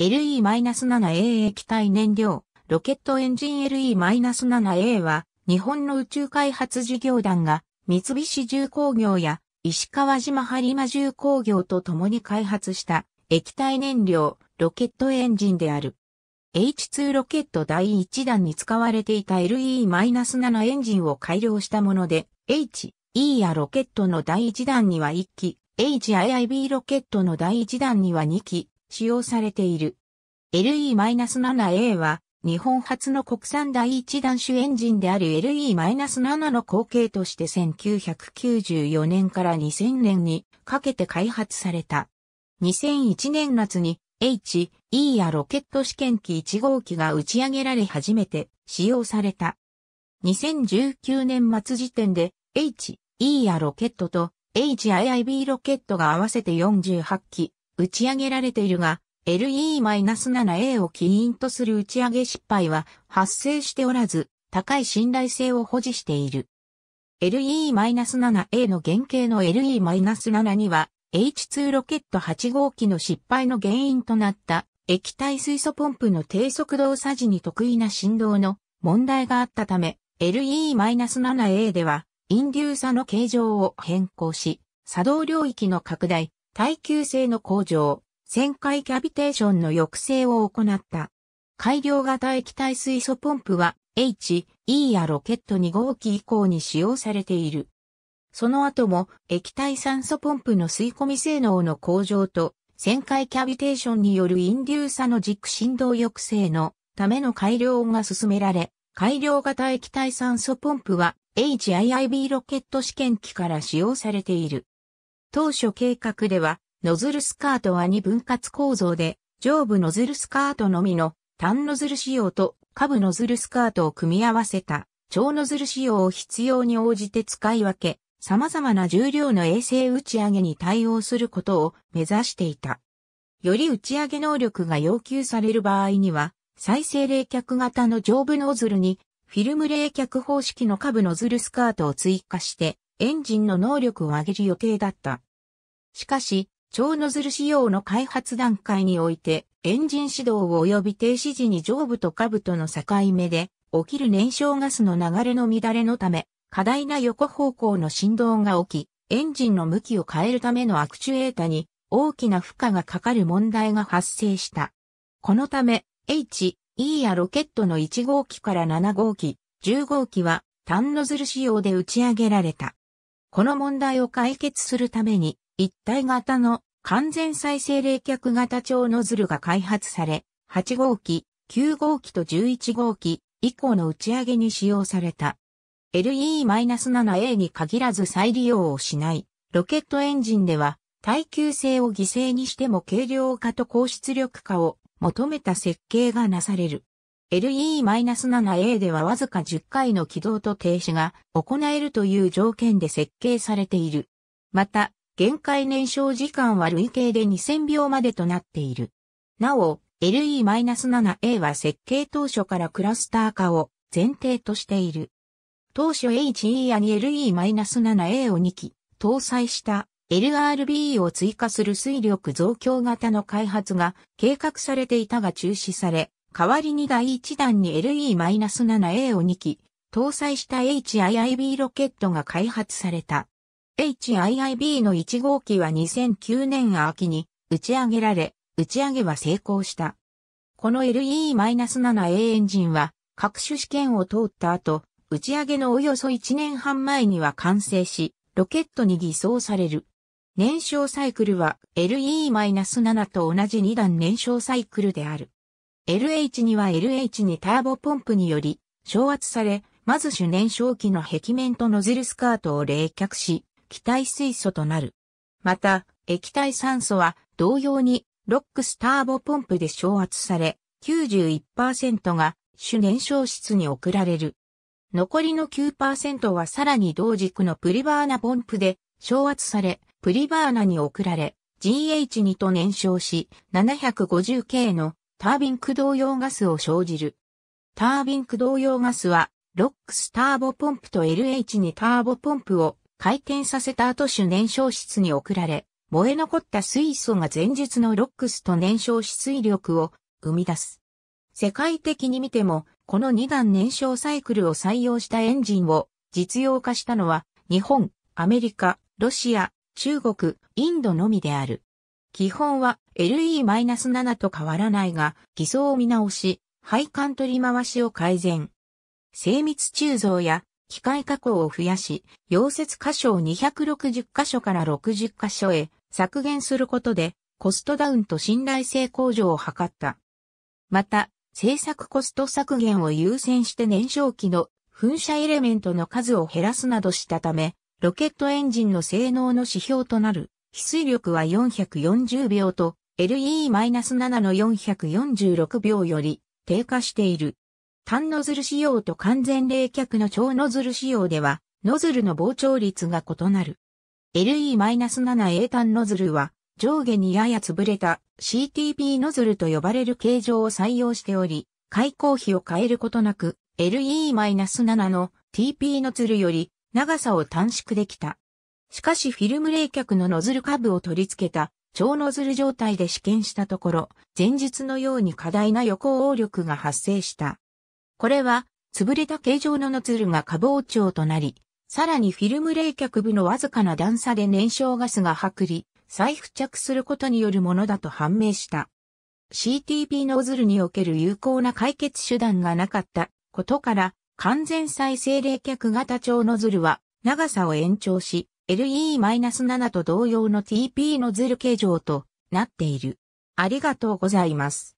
LE-7A 液体燃料、ロケットエンジン LE-7A は、日本の宇宙開発事業団が、三菱重工業や石川島播磨重工業と共に開発した液体燃料、ロケットエンジンである。H2 ロケット第1弾に使われていた LE-7 エンジンを改良したもので、H、E やロケットの第1弾には1機、H や IB ロケットの第1弾には2機、使用されている。LE-7A は、日本初の国産第一弾種エンジンである LE-7 の後継として1994年から2000年にかけて開発された。2001年夏に H、E やロケット試験機1号機が打ち上げられ初めて使用された。2019年末時点で H、E やロケットと H i i b ロケットが合わせて48機打ち上げられているが、LE-7A を起因とする打ち上げ失敗は発生しておらず、高い信頼性を保持している。LE-7A の原型の LE-7 には、H2 ロケット8号機の失敗の原因となった液体水素ポンプの低速動作時に得意な振動の問題があったため、LE-7A では、インデューサの形状を変更し、作動領域の拡大、耐久性の向上、旋回キャビテーションの抑制を行った。改良型液体水素ポンプは H、E やロケット2号機以降に使用されている。その後も液体酸素ポンプの吸い込み性能の向上と旋回キャビテーションによるインデューサの軸振動抑制のための改良が進められ、改良型液体酸素ポンプは HIIB ロケット試験機から使用されている。当初計画では、ノズルスカートは2分割構造で、上部ノズルスカートのみの単ノズル仕様と下部ノズルスカートを組み合わせた超ノズル仕様を必要に応じて使い分け、様々な重量の衛星打ち上げに対応することを目指していた。より打ち上げ能力が要求される場合には、再生冷却型の上部ノズルにフィルム冷却方式の下部ノズルスカートを追加して、エンジンの能力を上げる予定だった。しかし、超ノズル仕様の開発段階において、エンジン始動及び停止時に上部と下部との境目で、起きる燃焼ガスの流れの乱れのため、過大な横方向の振動が起き、エンジンの向きを変えるためのアクチュエータに大きな負荷がかかる問題が発生した。このため、H、E やロケットの1号機から7号機、10号機は単ノズル仕様で打ち上げられた。この問題を解決するために、一体型の完全再生冷却型超ノズルが開発され、8号機、9号機と11号機以降の打ち上げに使用された。LE-7A に限らず再利用をしないロケットエンジンでは耐久性を犠牲にしても軽量化と高出力化を求めた設計がなされる。LE-7A ではわずか10回の起動と停止が行えるという条件で設計されている。また、限界燃焼時間は累計で2000秒までとなっている。なお、LE-7A は設計当初からクラスター化を前提としている。当初 HE a に LE-7A を2機搭載した LRB を追加する水力増強型の開発が計画されていたが中止され、代わりに第1弾に LE-7A を2機、搭載した HIIB ロケットが開発された。HIIB の1号機は2009年秋に打ち上げられ、打ち上げは成功した。この LE-7A エンジンは各種試験を通った後、打ち上げのおよそ1年半前には完成し、ロケットに偽装される。燃焼サイクルは LE-7 と同じ2段燃焼サイクルである。LH2 は LH2 ターボポンプにより、昇圧され、まず主燃焼機の壁面とノズルスカートを冷却し、気体水素となる。また、液体酸素は同様にロックスターボポンプで昇圧され、91%が主燃焼室に送られる。残りの9%はさらに同軸のプリバーナポンプで昇圧され、プリバーナに送られ、GH2 と燃焼し、750K のタービン駆動用ガスを生じる。タービン駆動用ガスは、ロックスターボポンプと LH2 ターボポンプを回転させた後主燃焼室に送られ、燃え残った水素が前述のロックスと燃焼し水力を生み出す。世界的に見ても、この2段燃焼サイクルを採用したエンジンを実用化したのは、日本、アメリカ、ロシア、中国、インドのみである。基本は LE-7 と変わらないが、偽装見直し、配管取り回しを改善。精密鋳造や機械加工を増やし、溶接箇所を260箇所から60箇所へ削減することで、コストダウンと信頼性向上を図った。また、製作コスト削減を優先して燃焼機の噴射エレメントの数を減らすなどしたため、ロケットエンジンの性能の指標となる翡翠力は440秒と LE-7 の446秒より低下している。単ノズル仕様と完全冷却の超ノズル仕様では、ノズルの膨張率が異なる。LE-7A 単ノズルは、上下にやや潰れた CTP ノズルと呼ばれる形状を採用しており、開口比を変えることなく、LE-7 の TP ノズルより長さを短縮できた。しかしフィルム冷却のノズル下部を取り付けた超ノズル状態で試験したところ、前日のように過大な予行応力が発生した。これは、潰れた形状のノズルが下膨張となり、さらにフィルム冷却部のわずかな段差で燃焼ガスが剥離、再付着することによるものだと判明した。CTP ノズルにおける有効な解決手段がなかったことから、完全再生冷却型超ノズルは長さを延長し、LE-7 と同様の TP ノズル形状となっている。ありがとうございます。